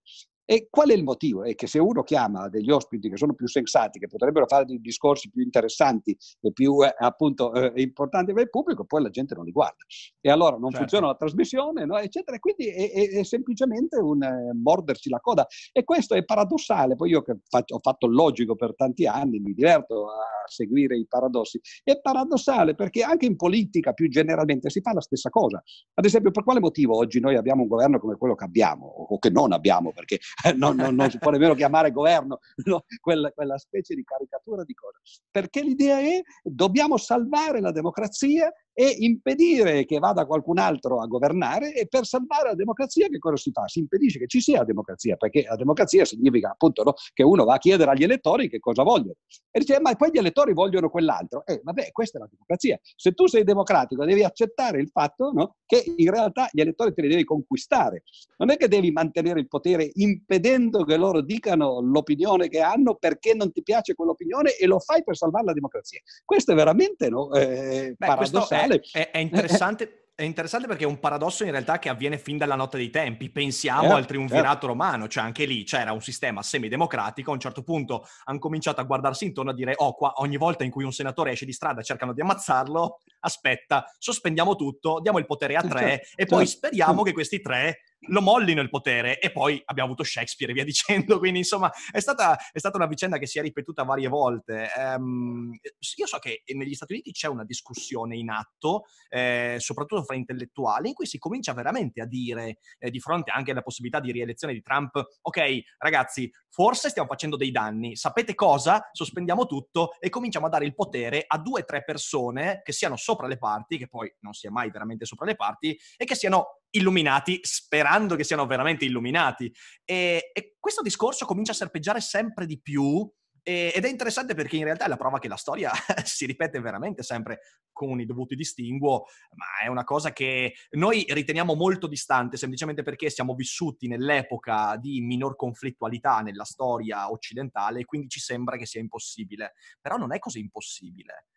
E qual è il motivo? È che se uno chiama degli ospiti che sono più sensati, che potrebbero fare dei discorsi più interessanti e più eh, appunto eh, importanti per il pubblico, poi la gente non li guarda. E allora non certo. funziona la trasmissione, no? eccetera. E quindi è, è, è semplicemente un eh, mordersi la coda. E questo è paradossale. Poi io che faccio, ho fatto il logico per tanti anni, mi diverto a seguire i paradossi. È paradossale perché anche in politica più generalmente si fa la stessa cosa. Ad esempio, per quale motivo oggi noi abbiamo un governo come quello che abbiamo o che non abbiamo? Perché non, non, non, si può nemmeno chiamare governo, no? quella, quella, specie di caricatura di cosa. Perché l'idea è dobbiamo salvare la democrazia e impedire che vada qualcun altro a governare e per salvare la democrazia che cosa si fa? Si impedisce che ci sia democrazia, perché la democrazia significa appunto no, che uno va a chiedere agli elettori che cosa vogliono e dice eh, ma poi gli elettori vogliono quell'altro. Eh vabbè, questa è la democrazia. Se tu sei democratico devi accettare il fatto no, che in realtà gli elettori te li devi conquistare. Non è che devi mantenere il potere impedendo che loro dicano l'opinione che hanno perché non ti piace quell'opinione e lo fai per salvare la democrazia. Questo è veramente no, eh, Beh, paradossale mondiale. È, è interessante, è interessante perché è un paradosso in realtà che avviene fin dalla notte dei tempi. Pensiamo eh, al certo. triunvirato eh. romano, cioè anche lì c'era un sistema semidemocratico, a un certo punto hanno cominciato a guardarsi intorno a dire oh qua ogni volta in cui un senatore esce di strada cercano di ammazzarlo, aspetta, sospendiamo tutto, diamo il potere a eh, tre eh, e poi speriamo che questi tre lo mollino il potere e poi abbiamo avuto Shakespeare e via dicendo. Quindi insomma è stata, è stata una vicenda che si è ripetuta varie volte. Um, io so che negli Stati Uniti c'è una discussione in atto, eh, soprattutto fra intellettuali, in cui si comincia veramente a dire, eh, di fronte anche alla possibilità di rielezione di Trump, ok ragazzi, forse stiamo facendo dei danni, sapete cosa? Sospendiamo tutto e cominciamo a dare il potere a due o tre persone che siano sopra le parti, che poi non si è mai veramente sopra le parti, e che siano illuminati, sperando che siano veramente illuminati. E, e questo discorso comincia a serpeggiare sempre di più ed è interessante perché in realtà è la prova che la storia si ripete veramente sempre con i dovuti distinguo, ma è una cosa che noi riteniamo molto distante semplicemente perché siamo vissuti nell'epoca di minor conflittualità nella storia occidentale e quindi ci sembra che sia impossibile. Però non è così impossibile.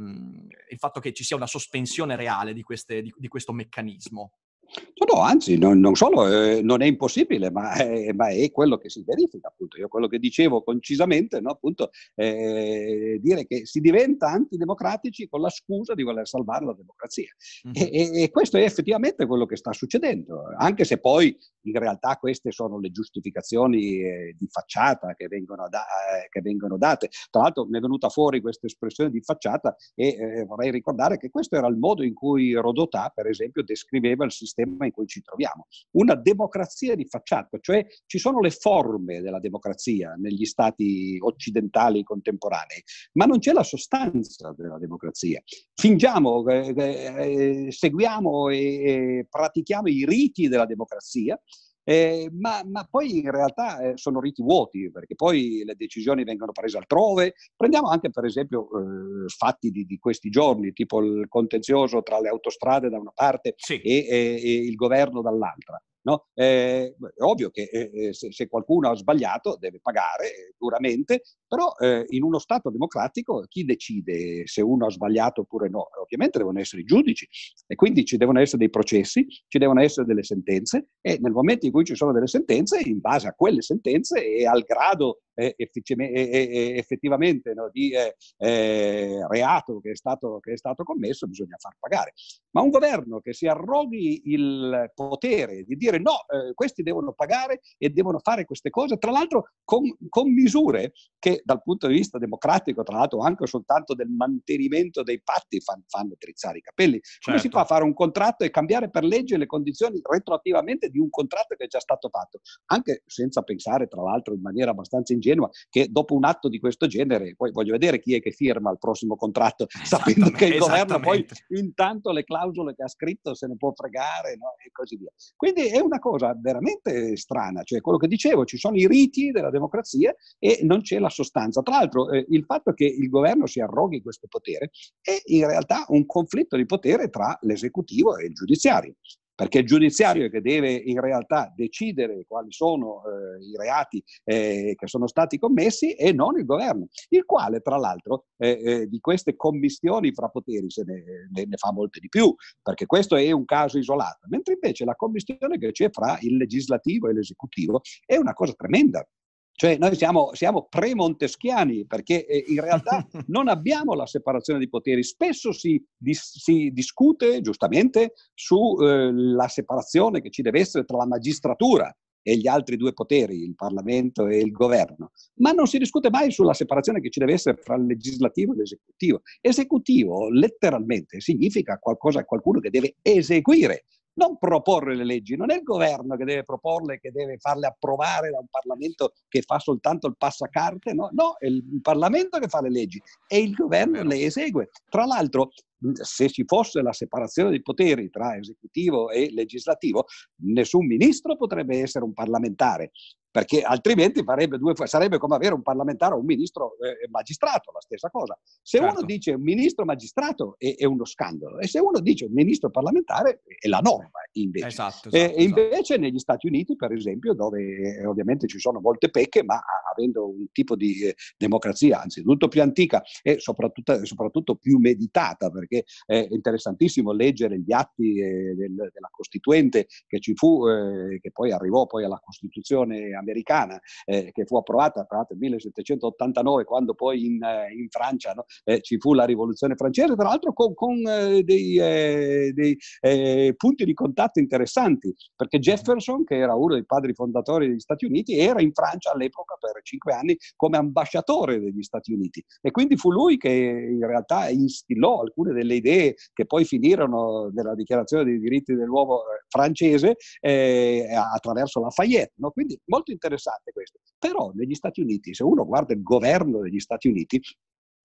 Mm, il fatto che ci sia una sospensione reale di, queste, di, di questo meccanismo. No, no, anzi, non, non solo eh, non è impossibile, ma, eh, ma, è quello che si verifica, appunto. Io quello che dicevo concisamente, no, appunto, eh, dire che si diventa antidemocratici con la scusa di voler salvare la democrazia. Mm-hmm. E, e, questo è effettivamente quello che sta succedendo, anche se poi in realtà queste sono le giustificazioni eh, di facciata che vengono, da, eh, che vengono, date. Tra l'altro mi è venuta fuori questa espressione di facciata e eh, vorrei ricordare che questo era il modo in cui Rodotà, per esempio, descriveva il sistema sistema in cui ci troviamo. Una democrazia di facciata, cioè ci sono le forme della democrazia negli stati occidentali contemporanei, ma non c'è la sostanza della democrazia. Fingiamo, eh, eh, eh seguiamo e, e pratichiamo i riti della democrazia, eh, ma, ma, poi in realtà eh, sono riti vuoti perché poi le decisioni vengono prese altrove. Prendiamo anche per esempio eh, fatti di, di, questi giorni, tipo il contenzioso tra le autostrade da una parte sì. e, e, e, il governo dall'altra. No? Ehm, è ovvio che eh, eh, se, se, qualcuno ha sbagliato deve pagare eh, duramente però eh, in uno Stato democratico chi decide se uno ha sbagliato oppure no? Ovviamente devono essere i giudici e quindi ci devono essere dei processi, ci devono essere delle sentenze e nel momento in cui ci sono delle sentenze, in base a quelle sentenze e al grado eh, effettivamente no, di eh, eh, reato che è, stato, che è stato commesso, bisogna far pagare. Ma un governo che si arroghi il potere di dire no, eh, questi devono pagare e devono fare queste cose, tra l'altro con, con misure che dal punto di vista democratico, tra l'altro anche soltanto del mantenimento dei patti, fan, fanno trizzare i capelli. Certo. Come si certo. fa a fare un contratto e cambiare per legge le condizioni retroattivamente di un contratto che è già stato fatto? Anche senza pensare, tra l'altro, in maniera abbastanza ingenua, che dopo un atto di questo genere, poi voglio vedere chi è che firma il prossimo contratto, sapendo che il governo poi intanto le clausole che ha scritto se ne può fregare no? e così via. Quindi è una cosa veramente strana, cioè quello che dicevo, ci sono i riti della democrazia e non c'è la sostanza sostanza. Tra l'altro eh, il fatto che il governo si arroghi questo potere è in realtà un conflitto di potere tra l'esecutivo e il giudiziario perché il giudiziario è che deve in realtà decidere quali sono eh, i reati eh, che sono stati commessi e non il governo, il quale tra l'altro eh, eh di queste commissioni fra poteri se ne, ne, ne, fa molte di più, perché questo è un caso isolato, mentre invece la commissione che c'è fra il legislativo e l'esecutivo è una cosa tremenda cioè noi siamo, siamo pre-monteschiani perché eh, in realtà non abbiamo la separazione di poteri. Spesso si, dis, si discute giustamente sulla eh, separazione che ci deve essere tra la magistratura e gli altri due poteri, il Parlamento e il governo, ma non si discute mai sulla separazione che ci deve essere tra il legislativo e l'esecutivo. Esecutivo letteralmente significa qualcosa, qualcuno che deve eseguire non proporre le leggi, non è il governo che deve proporle, che deve farle approvare da un Parlamento che fa soltanto il passacarte, no, no è il Parlamento che fa le leggi e il governo le esegue. Tra l'altro, se ci fosse la separazione dei poteri tra esecutivo e legislativo, nessun ministro potrebbe essere un parlamentare, perché altrimenti due, sarebbe come avere un parlamentare o un ministro eh, eh magistrato, la stessa cosa. Se certo. uno dice un ministro magistrato è, è, uno scandalo e se uno dice un ministro parlamentare è la norma invece. Esatto, eh, esatto, e, esatto. invece negli Stati Uniti, per esempio, dove eh, ovviamente ci sono molte pecche, ma avendo un tipo di eh, democrazia anzitutto più antica e soprattutto, soprattutto, più meditata, perché è interessantissimo leggere gli atti eh, del, della Costituente che ci fu, che poi arrivò poi alla Costituzione americana, americana eh, che fu approvata tra nel 1789 quando poi in, eh, in Francia no, eh, ci fu la rivoluzione francese, tra l'altro con, con eh, dei, eh, dei punti di contatto interessanti, perché mm-hmm. Jefferson, che era uno dei padri fondatori degli Stati Uniti, era in Francia all'epoca per cinque anni come ambasciatore degli Stati Uniti e quindi fu lui che in realtà instillò alcune delle idee che poi finirono nella dichiarazione dei diritti dell'uomo francese eh, attraverso Lafayette. No? Quindi molto molto interessante questo. Però negli Stati Uniti, se uno guarda il governo degli Stati Uniti,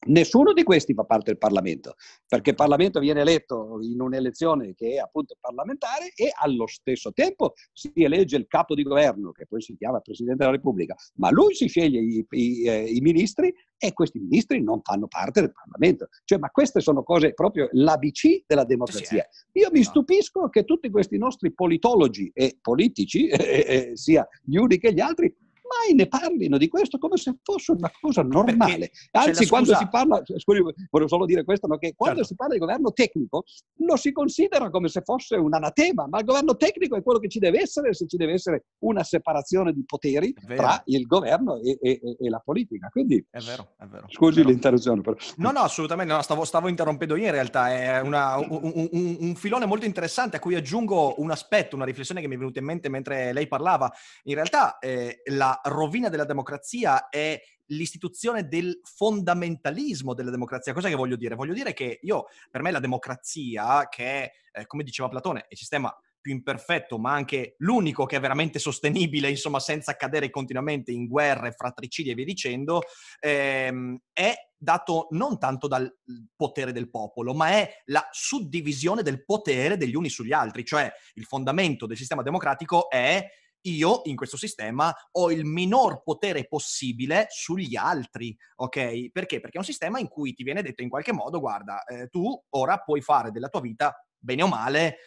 Nessuno di questi fa parte del Parlamento, perché il Parlamento viene eletto in un'elezione che è appunto parlamentare e allo stesso tempo si elegge il capo di governo, che poi si chiama Presidente della Repubblica, ma lui si sceglie i, i, eh, i ministri e questi ministri non fanno parte del Parlamento. Cioè, ma queste sono cose proprio l'ABC della democrazia. Eh. Io mi stupisco che tutti questi nostri politologi e politici, eh, eh, sia gli uni che gli altri, mai ne parlino di questo come se fosse una cosa normale. Anzi, quando si parla, scusi, volevo solo dire questo, no? che quando certo. si parla di governo tecnico lo si considera come se fosse un anatema, ma il governo tecnico è quello che ci deve essere se ci deve essere una separazione di poteri tra il governo e, e, e, la politica. Quindi, è vero, è vero. Scusi è vero. l'interruzione. Però. No, no, assolutamente, no, stavo, stavo, interrompendo io in realtà, è una, un, un, un filone molto interessante a cui aggiungo un aspetto, una riflessione che mi è venuta in mente mentre lei parlava. In realtà eh, la rovina della democrazia è l'istituzione del fondamentalismo della democrazia. Cosa che voglio dire? Voglio dire che io, per me la democrazia, che è, eh, come diceva Platone, il sistema più imperfetto, ma anche l'unico che è veramente sostenibile, insomma, senza cadere continuamente in guerre, fratricidi e via dicendo, ehm, è dato non tanto dal potere del popolo, ma è la suddivisione del potere degli uni sugli altri, cioè il fondamento del sistema democratico è io in questo sistema ho il minor potere possibile sugli altri, ok? Perché? Perché è un sistema in cui ti viene detto in qualche modo, guarda, eh, tu ora puoi fare della tua vita, bene o male,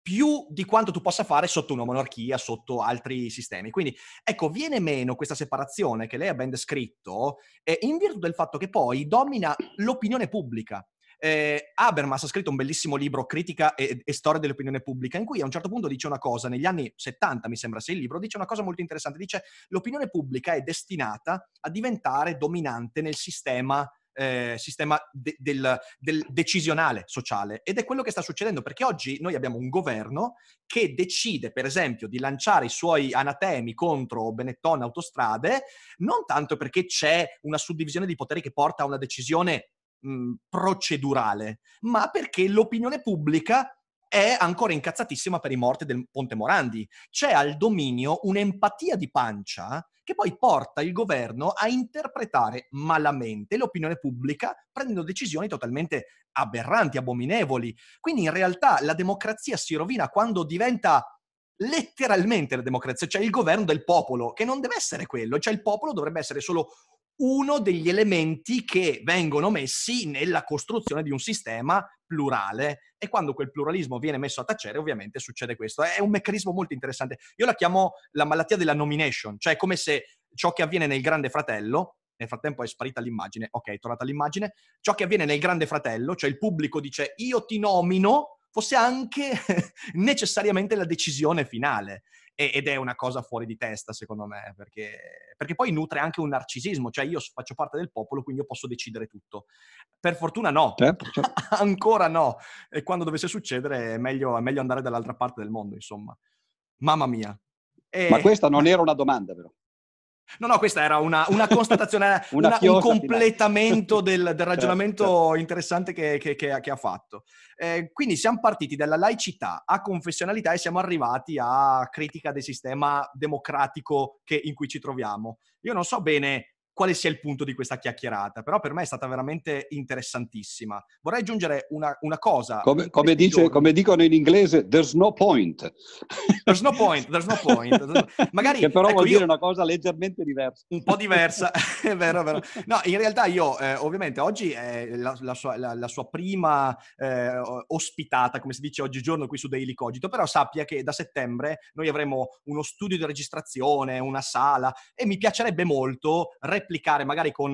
più di quanto tu possa fare sotto una monarchia, sotto altri sistemi. Quindi, ecco, viene meno questa separazione che lei ha ben descritto eh, in virtù del fatto che poi domina l'opinione pubblica eh, Habermas ha scritto un bellissimo libro, Critica e, e, Storia dell'opinione pubblica, in cui a un certo punto dice una cosa, negli anni 70 mi sembra sia il libro, dice una cosa molto interessante, dice l'opinione pubblica è destinata a diventare dominante nel sistema eh, sistema de- del, del, decisionale sociale ed è quello che sta succedendo perché oggi noi abbiamo un governo che decide per esempio di lanciare i suoi anatemi contro Benetton Autostrade non tanto perché c'è una suddivisione di poteri che porta a una decisione mh, mhmm, procedurale, ma perché l'opinione pubblica è ancora incazzatissima per i morti del Ponte Morandi. C'è al dominio un'empatia di pancia che poi porta il governo a interpretare malamente l'opinione pubblica prendendo decisioni totalmente aberranti, abominevoli. Quindi in realtà la democrazia si rovina quando diventa letteralmente la democrazia, cioè il governo del popolo, che non deve essere quello, cioè il popolo dovrebbe essere solo uno degli elementi che vengono messi nella costruzione di un sistema plurale e quando quel pluralismo viene messo a tacere ovviamente succede questo. È un meccanismo molto interessante. Io la chiamo la malattia della nomination, cioè come se ciò che avviene nel Grande Fratello nel frattempo è sparita l'immagine, ok, è tornata l'immagine. Ciò che avviene nel Grande Fratello, cioè il pubblico dice io ti nomino, fosse anche necessariamente la decisione finale ed è una cosa fuori di testa, secondo me, perché, perché, poi nutre anche un narcisismo, cioè io faccio parte del popolo, quindi io posso decidere tutto. Per fortuna no, certo, certo. ancora no, e quando dovesse succedere è meglio, è meglio, andare dall'altra parte del mondo, insomma. Mamma mia. E... Ma questa non era una domanda, però. No, no, questa era una, una constatazione, una una, un completamento del, del, certo, ragionamento certo. interessante che, che, che, che ha fatto. Eh, quindi siamo partiti dalla laicità a confessionalità e siamo arrivati a critica del sistema democratico in cui ci troviamo. Io non so bene quale sia il punto di questa chiacchierata, però per me è stata veramente interessantissima. Vorrei aggiungere una, una cosa. Come, come, dice, come, dicono in inglese, there's no point. There's no point, there's no point. Magari, che però ecco, vuol dire una cosa leggermente diversa. Un po' diversa, è vero, è vero. No, in realtà io eh, ovviamente oggi è la, la, sua, la, la sua, prima eh, ospitata, come si dice oggigiorno qui su Daily Cogito, però sappia che da settembre noi avremo uno studio di registrazione, una sala e mi piacerebbe molto rep- replicare magari con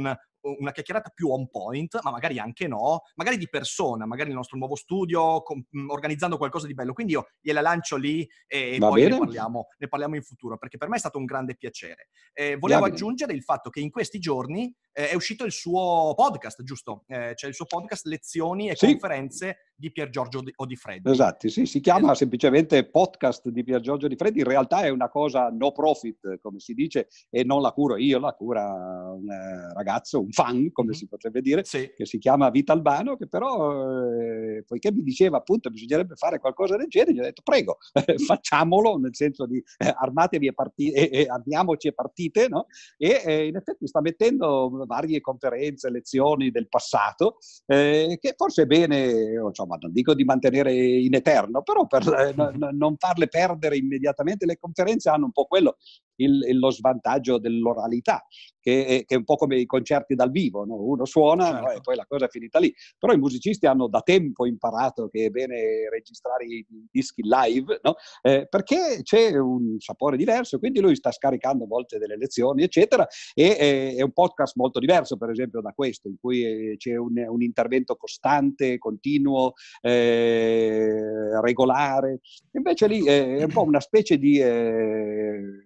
una chiacchierata più on point, ma magari anche no, magari di persona, magari nel nostro nuovo studio, com- mm, organizzando qualcosa di bello. Quindi io gliela lancio lì e, e poi ne parliamo, ne parliamo, in futuro, perché per me è stato un grande piacere. Eh, volevo aggiungere il fatto che in questi giorni eh, è uscito il suo podcast, giusto? Eh, c'è cioè il suo podcast Lezioni e sì. conferenze di Pier Giorgio Odifreddi. Esatto, sì, si chiama esatto. semplicemente podcast di Pier Giorgio Odifreddi, in realtà è una cosa no profit, come si dice, e non la curo io, la cura un eh, ragazzo, un fan, come mm si potrebbe dire, sì. che si chiama Vita Albano, che però, eh, poiché mi diceva appunto bisognerebbe fare qualcosa del genere, gli ho detto prego, facciamolo, nel senso di eh, armatevi e, parti- e, e, andiamoci e partite, no? E eh, in effetti sta mettendo varie conferenze, lezioni del passato, eh, che forse è bene, insomma, non dico di mantenere in eterno, però per eh, non farle perdere immediatamente le conferenze hanno un po' quello il, lo svantaggio dell'oralità, che è, che è, un po' come i concerti dal vivo, no? uno suona certo. e poi la cosa è finita lì. Però i musicisti hanno da tempo imparato che è bene registrare i dischi live, no? eh, perché c'è un sapore diverso, quindi lui sta scaricando molte delle lezioni, eccetera, e è, è un podcast molto diverso, per esempio, da questo, in cui eh, c'è un, un intervento costante, continuo, eh, regolare. Invece lì eh, è un po' una specie di... Eh,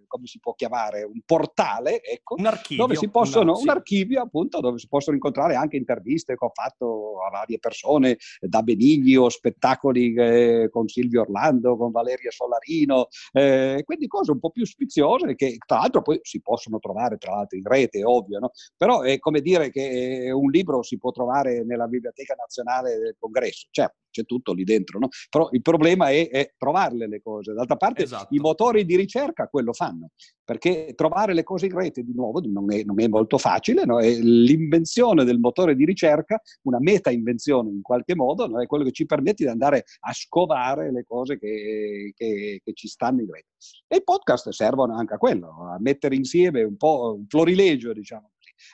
come si può chiamare, un portale, ecco, un archivio, dove si possono, un archivio appunto, dove si possono incontrare anche interviste che ho fatto a varie persone, da Benigni o spettacoli eh, con Silvio Orlando, con Valeria Solarino, eh, quindi cose un po' più spiziose che tra l'altro poi si possono trovare tra l'altro in rete, ovvio, no? però è come dire che eh, un libro si può trovare nella Biblioteca Nazionale del Congresso, certo, c'è tutto lì dentro, no? però il problema è, è trovarle le cose, d'altra parte esatto. i motori di ricerca quello fanno fanno, perché trovare le cose in rete di nuovo non è, non è molto facile, no? l'invenzione del motore di ricerca, una meta invenzione in qualche modo, no? è quello che ci permette di andare a scovare le cose che, che, che ci stanno in rete. E i podcast servono anche a quello, a mettere insieme un po' un florilegio, diciamo,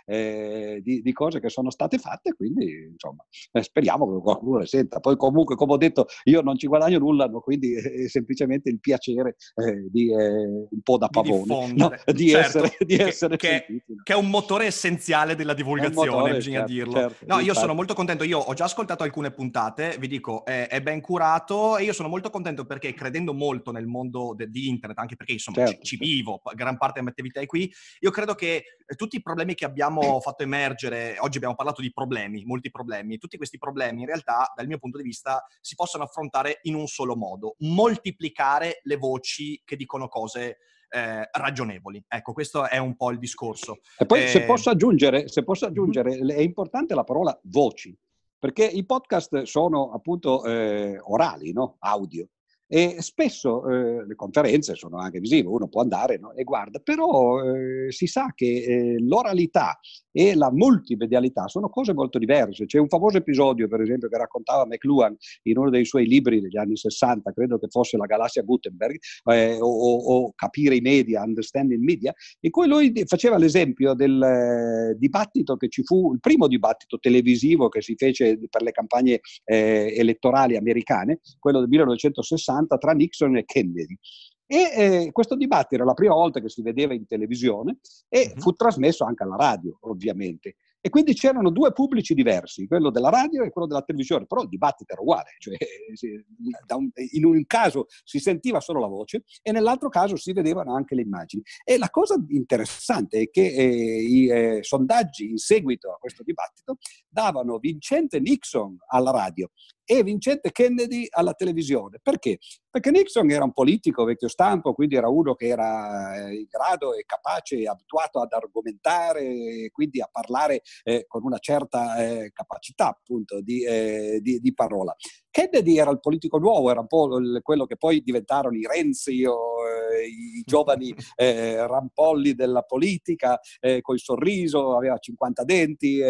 eh, di, di, cose che sono state fatte, quindi insomma eh, speriamo che qualcuno le senta. Poi comunque, come ho detto, io non ci guadagno nulla, no? quindi è eh, eh, semplicemente il piacere eh, di un po' da pavone di, no? di certo, essere, di che, essere che, sentiti, no? che, è un motore essenziale della divulgazione, motore, bisogna certo, dirlo. Certo, no, io infatti. sono molto contento, io ho già ascoltato alcune puntate, vi dico, è, è ben curato e io sono molto contento perché credendo molto nel mondo de- di internet, anche perché insomma certo, ci, ci, certo. vivo, gran parte della mia attività è qui, io credo che tutti i problemi che abbiamo abbiamo fatto emergere, oggi abbiamo parlato di problemi, molti problemi, tutti questi problemi in realtà dal mio punto di vista si possono affrontare in un solo modo, moltiplicare le voci che dicono cose eh, ragionevoli. Ecco, questo è un po' il discorso. E poi eh... se posso aggiungere, se posso mhm. aggiungere mm-hmm. è importante la parola voci, perché i podcast sono appunto eh, orali, no? audio. E spesso eh, le conferenze sono anche visive, uno può andare no? e guarda, però eh, si sa che eh, l'oralità e la multimedialità sono cose molto diverse. C'è un famoso episodio, per esempio, che raccontava McLuhan in uno dei suoi libri degli anni 60, credo che fosse La galassia Gutenberg, eh, o, o, Capire i media, Understanding Media, in cui lui faceva l'esempio del eh, dibattito che ci fu, il primo dibattito televisivo che si fece per le campagne eh, elettorali americane, quello del 1960 60 tra Nixon e Kennedy. E eh, questo dibattito era la prima volta che si vedeva in televisione e uh-huh. fu trasmesso anche alla radio, ovviamente. E quindi c'erano due pubblici diversi, quello della radio e quello della televisione, però il dibattito era uguale, cioè, eh, un, in un caso si sentiva solo la voce e nell'altro caso si vedevano anche le immagini. E la cosa interessante è che eh, i eh, sondaggi in seguito a questo dibattito davano vincente Nixon alla radio e vincente Kennedy alla televisione. Perché? Perché Nixon era un politico vecchio stampo, quindi era uno che era eh, in grado e capace e abituato ad argomentare, e quindi a parlare eh, con una certa eh, capacità appunto di, eh, di, di, parola. Kennedy era il politico nuovo, era un po' quello che poi diventarono i Renzi o eh, i giovani eh, rampolli della politica eh, col sorriso, aveva 50 denti,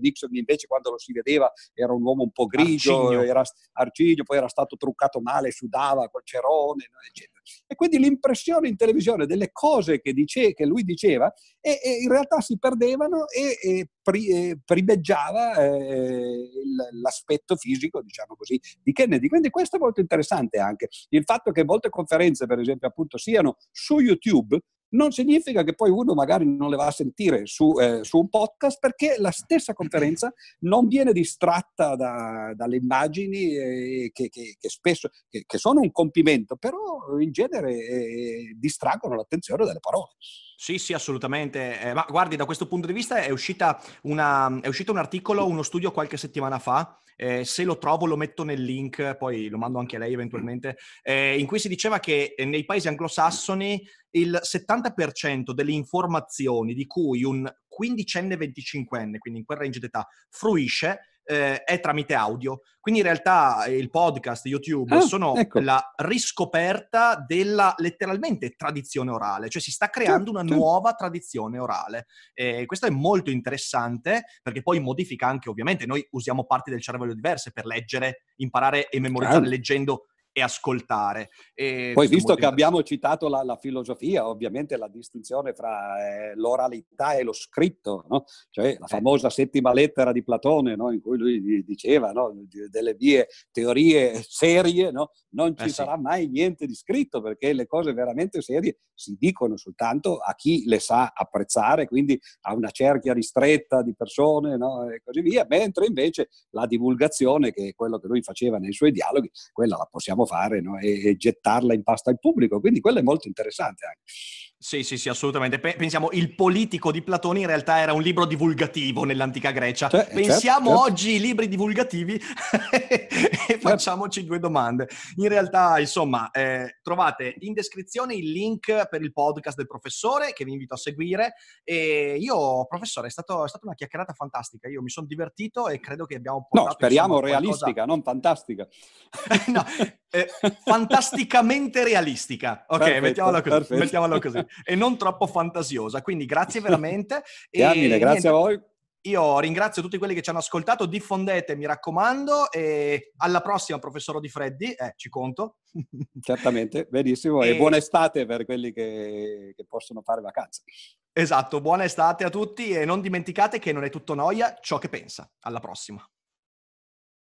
Nixon invece quando lo si vedeva era un uomo un po' grigio, arcigno. era arcigno, poi era stato truccato male, sudava col cerone, eccetera. E quindi l'impressione in televisione delle cose che, dice, che lui diceva e, e in realtà si perdevano e, e, pri, e primeggiava eh, l'aspetto fisico, diciamo così, di Kennedy. Quindi questo è molto interessante anche. Il fatto che molte conferenze, per esempio, appunto, siano su YouTube, non significa che poi uno magari non le va a sentire su, eh, su un podcast perché la stessa conferenza non viene distratta da, dalle immagini eh, che, che, che, spesso, che, che, sono un compimento, però in genere eh, distraggono l'attenzione dalle parole. Sì, sì, assolutamente. Eh, ma guardi, da questo punto di vista è, una, è, uscito un articolo, uno studio qualche settimana fa. Eh, se lo trovo lo metto nel link, poi lo mando anche a lei eventualmente, eh, in cui si diceva che eh, nei paesi anglosassoni il 70% delle informazioni di cui un quindicenne, venticinquenne, quindi in quel range d'età, fruisce eh, è tramite audio. Quindi in realtà eh, il podcast, YouTube ah, sono ecco. la riscoperta della letteralmente tradizione orale, cioè si sta creando una nuova tradizione orale. E questo è molto interessante perché poi modifica anche, ovviamente, noi usiamo parti del cervello diverse per leggere, imparare e memorizzare ah. leggendo e ascoltare. E Poi visto che abbiamo citato la, la, filosofia, ovviamente la distinzione fra eh, l'oralità e lo scritto, no? cioè la eh. famosa settima lettera di Platone no? in cui lui diceva no? delle mie teorie serie, no? non eh ci eh sì. sarà mai niente di scritto perché le cose veramente serie si dicono soltanto a chi le sa apprezzare, quindi a una cerchia ristretta di persone no? e così via, mentre invece la divulgazione, che è quello che lui faceva nei suoi dialoghi, quella la possiamo possiamo fare no? e, e gettarla in pasta al pubblico. Quindi quello è molto interessante anche. Sì, sì, sì, assolutamente. Pe- pensiamo, il politico di Platone in realtà era un libro divulgativo nell'antica Grecia. Cioè, certo, pensiamo certo. oggi ai libri divulgativi e certo. facciamoci due domande. In realtà, insomma, eh, trovate in descrizione il link per il podcast del professore che vi invito a seguire. E io, professore, è, stato, è stata una chiacchierata fantastica. Io mi sono divertito e credo che abbiamo portato... No, speriamo insomma, realistica, qualcosa... non fantastica. no, eh, fantasticamente realistica. Ok, perfetto, mettiamola così. Mettiamola così e non troppo fantasiosa. Quindi grazie veramente. Chiamile, grazie niente, a voi. Io ringrazio tutti quelli che ci hanno ascoltato, diffondete mi raccomando e alla prossima professor Di Freddi, eh, ci conto. Certamente, benissimo e, e buona estate per quelli che, che possono fare vacanze. Esatto, buona estate a tutti e non dimenticate che non è tutto noia ciò che pensa. Alla prossima.